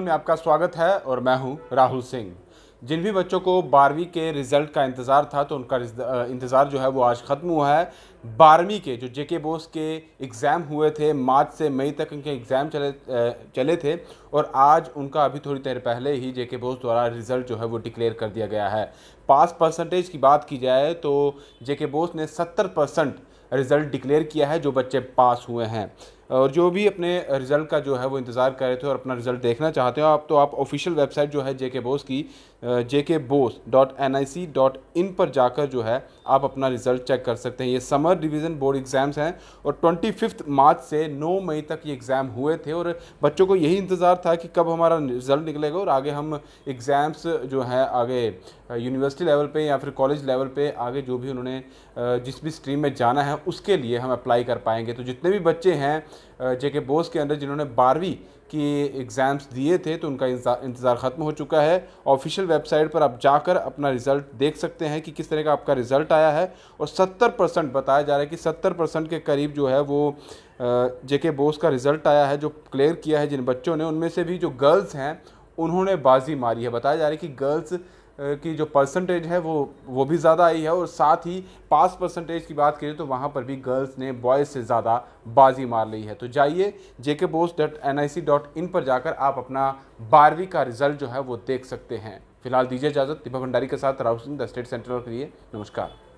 में आपका स्वागत है और मैं हूं राहुल सिंह जिन भी बच्चों को बारहवीं के रिज़ल्ट का इंतज़ार था तो उनका इंतज़ार जो है वो आज ख़त्म हुआ है बारहवीं के जो जेके बोस के एग्ज़ाम हुए थे मार्च से मई तक उनके एग्ज़ाम चले चले थे और आज उनका अभी थोड़ी देर पहले ही जेके बोस द्वारा रिज़ल्ट जो है वो डिक्लेयर कर दिया गया है पास परसेंटेज की बात की जाए तो जेके बोस ने सत्तर परसेंट रिज़ल्ट डिक्लेयर किया है जो बच्चे पास हुए हैं और जो भी अपने रिज़ल्ट का जो है वो इंतज़ार कर रहे थे और अपना रिज़ल्ट देखना चाहते हो आप तो आप ऑफिशियल वेबसाइट जो है जे के बोस की J K Bose dot N I C dot in पर जाकर जो है आप अपना रिज़ल्ट चेक कर सकते हैं ये समर डिवीज़न बोर्ड एग्ज़ाम्स हैं और ट्वेंटी फिफ्थ मार्च से नौ मई तक ये एग्ज़ाम हुए थे और बच्चों को यही इंतज़ार था कि कब हमारा रिज़ल्ट निकलेगा और आगे हम एग्ज़ाम्स जो है आगे यूनिवर्सिटी लेवल पे या फिर कॉलेज लेवल पे आगे जो भी उन्होंने जिस भी स्ट्रीम में जाना है उसके लिए हम अप्लाई कर पाएंगे तो जितने भी बच्चे हैं जे के बोस के अंदर जिन्होंने बारहवीं के एग्ज़ाम्स दिए थे तो उनका इंतज़ार ख़त्म हो चुका है ऑफिशियल वेबसाइट पर आप जाकर अपना रिज़ल्ट देख सकते हैं कि किस तरह का आपका रिज़ल्ट आया है और 70 परसेंट बताया जा रहा है कि 70 परसेंट के करीब जो है वो जे के बोस का रिज़ल्ट आया है जो क्लियर किया है जिन बच्चों ने उनमें से भी जो गर्ल्स हैं उन्होंने बाजी मारी है बताया जा रहा है कि गर्ल्स की जो परसेंटेज है वो वो भी ज़्यादा आई है और साथ ही पास परसेंटेज की बात करें तो वहाँ पर भी गर्ल्स ने बॉयज़ से ज़्यादा बाजी मार ली है तो जाइए J Bose dot N I C dot in पर जाकर आप अपना बारहवीं का रिजल्ट जो है वो देख सकते हैं फिलहाल दीजिए इजाज़त दीपक भंडारी के साथ Rahul Singh the state central के लिए नमस्कार